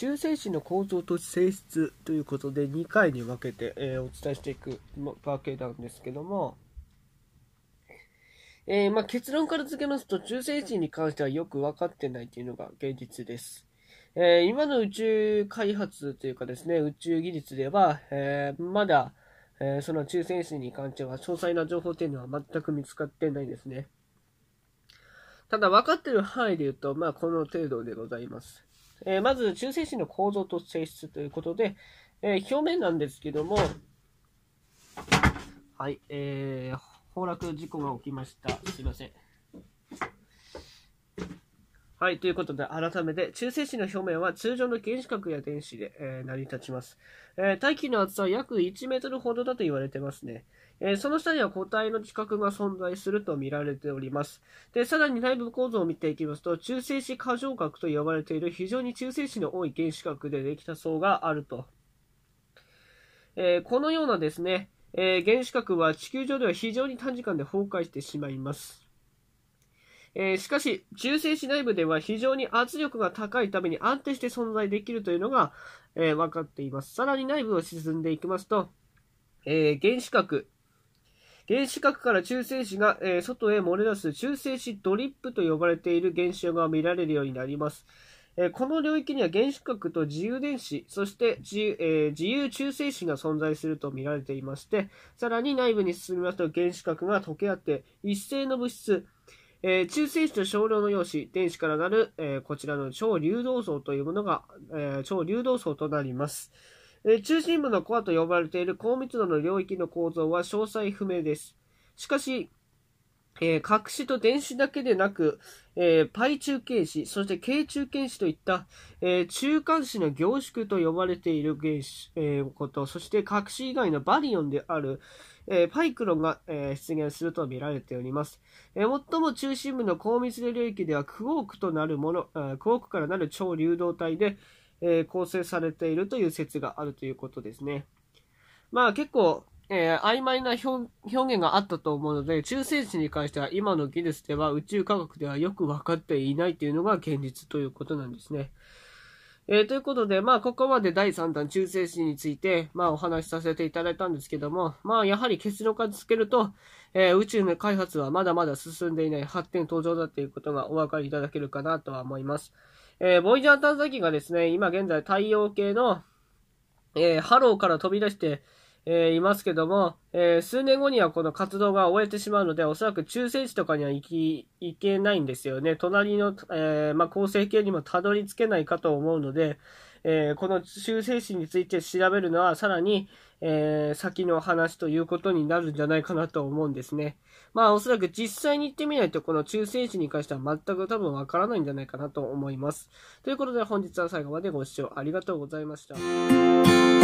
中性子の構造と性質ということで2回に分けて、えー、お伝えしていくわけなんですけども、えー、まあ、結論から付けますと中性子に関してはよく分かってないというのが現実です。えー、今の宇宙開発というかですね、宇宙技術では、えまだ、えその中性子に関しては詳細な情報というのは全く見つかってないですね。ただ分かってる範囲で言うと、まあ、この程度でございます。。えー、まず、中性子の構造と性質ということで、えー、表面なんですけども、はい、えー、崩落事故が起きました。すいません。はい、ということで、改めて、中性子の表面は通常の原子核や電子で、えー、成り立ちます、えー、大気の厚さは約1メートルほどだと言われてますね。えー、その下には固体の地殻が存在すると見られております。で、さらに内部構造を見ていきますと、中性子過剰核と呼ばれている非常に中性子の多い原子核でできた層があると。えこのようなですね、え原子核は地球上では非常に短時間で崩壊してしまいます。えー、しかし、中性子内部では非常に圧力が高いために安定して存在できるというのが、えー、分かっています。さらに内部を沈んでいきますと、えー、原子核、原子核から中性子が、え外へ漏れ出す中性子ドリップと呼ばれている現象が見られるようになります。えこの領域には原子核と自由電子、そして自由,、え自由中性子が存在すると見られていまして、さらに内部に進みますと原子核が溶け合って一斉の物質、えー、中性子と少量の陽子、電子からなる、えー、こちらの超流動層というものが、えー、超流動層となります。え中心部のコアと呼ばれている高密度の領域の構造は詳細不明です。しかし、えー、角と電子だけでなく、えー、パイ中継子、そして軽中継子といった、えー、中間子の凝縮と呼ばれている原子、えー、こと、そして核し以外のバリオンである、えパイクロンが、え出現すると見られております。え最も中心部の高密度領域ではクォークとなるもの、えクォークからなる超流動体で、え構成されているという説があるということですね。まあ結構、えー、曖昧な表現があったと思うので、中性子に関しては今の技術では宇宙科学ではよく分かっていないというのが現実ということなんですね。えー、ということで、まあ、ここまで第3弾中性子について、まあ、お話しさせていただいたんですけども、まあ、やはり結論からつけると、えー、宇宙の開発はまだまだ進んでいない発展途上だということがお分かりいただけるかなとは思います。えー、ボイジャー探査機がですね、今現在太陽系の、えー、ハローから飛び出して、えいますけども、え数年後にはこの活動が終えてしまうので、おそらく中性子とかには行き、行けないんですよね。隣の、えまあ、構成形にもたどり着けないかと思うので、えー、この中性子について調べるのはさらに、えー、先の話ということになるんじゃないかなと思うんですね。まあおそらく実際に行ってみないとこの中性子に関しては全く多分わからないんじゃないかなと思います。ということで本日は最後までご視聴ありがとうございました。